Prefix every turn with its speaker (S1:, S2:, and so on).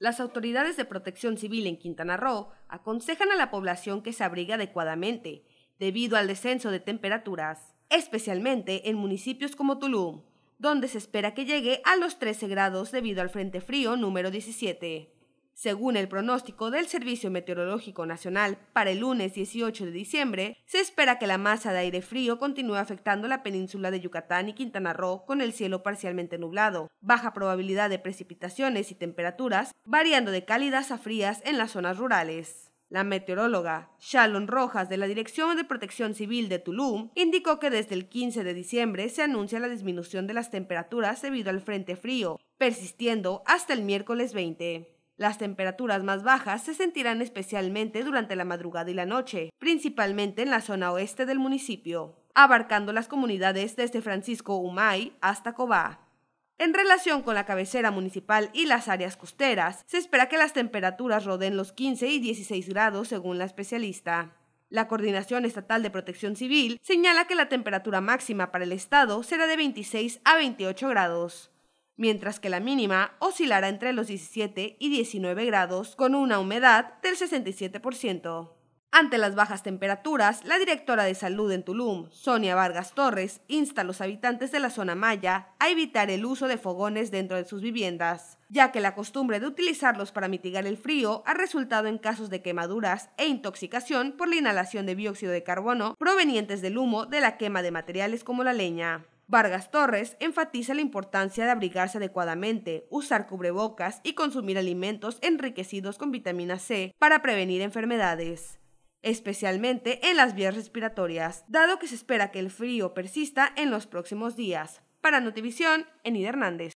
S1: Las autoridades de protección civil en Quintana Roo aconsejan a la población que se abrigue adecuadamente debido al descenso de temperaturas, especialmente en municipios como Tulum, donde se espera que llegue a los 13 grados debido al Frente Frío número 17. Según el pronóstico del Servicio Meteorológico Nacional, para el lunes 18 de diciembre, se espera que la masa de aire frío continúe afectando la península de Yucatán y Quintana Roo con el cielo parcialmente nublado, baja probabilidad de precipitaciones y temperaturas, variando de cálidas a frías en las zonas rurales. La meteoróloga Shalon Rojas de la Dirección de Protección Civil de Tulum indicó que desde el 15 de diciembre se anuncia la disminución de las temperaturas debido al frente frío, persistiendo hasta el miércoles 20. Las temperaturas más bajas se sentirán especialmente durante la madrugada y la noche, principalmente en la zona oeste del municipio, abarcando las comunidades desde Francisco Humay hasta Cobá. En relación con la cabecera municipal y las áreas costeras, se espera que las temperaturas roden los 15 y 16 grados según la especialista. La Coordinación Estatal de Protección Civil señala que la temperatura máxima para el estado será de 26 a 28 grados mientras que la mínima oscilará entre los 17 y 19 grados con una humedad del 67%. Ante las bajas temperaturas, la directora de salud en Tulum, Sonia Vargas Torres, insta a los habitantes de la zona maya a evitar el uso de fogones dentro de sus viviendas, ya que la costumbre de utilizarlos para mitigar el frío ha resultado en casos de quemaduras e intoxicación por la inhalación de dióxido de carbono provenientes del humo de la quema de materiales como la leña. Vargas Torres enfatiza la importancia de abrigarse adecuadamente, usar cubrebocas y consumir alimentos enriquecidos con vitamina C para prevenir enfermedades, especialmente en las vías respiratorias, dado que se espera que el frío persista en los próximos días. Para Notivisión, Enid Hernández.